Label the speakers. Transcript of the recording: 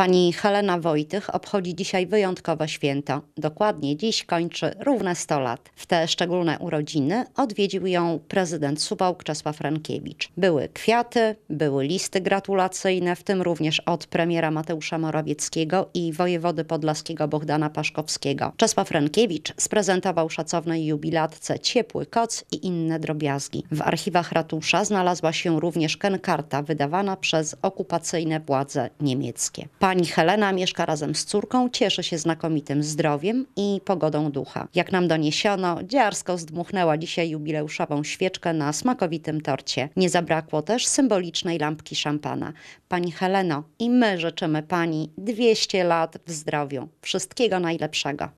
Speaker 1: Pani Helena Wojtych obchodzi dzisiaj wyjątkowe święto. Dokładnie dziś kończy równe 100 lat. W te szczególne urodziny odwiedził ją prezydent Suwałk Czesław Rankiewicz. Były kwiaty, były listy gratulacyjne, w tym również od premiera Mateusza Morawieckiego i wojewody podlaskiego Bohdana Paszkowskiego. Czesław Rankiewicz sprezentował szacownej jubilatce ciepły koc i inne drobiazgi. W archiwach ratusza znalazła się również kenkarta wydawana przez okupacyjne władze niemieckie. Pani Helena mieszka razem z córką, cieszy się znakomitym zdrowiem i pogodą ducha. Jak nam doniesiono, dziarsko zdmuchnęła dzisiaj jubileuszową świeczkę na smakowitym torcie. Nie zabrakło też symbolicznej lampki szampana. Pani Heleno, i my życzymy Pani 200 lat w zdrowiu. Wszystkiego najlepszego.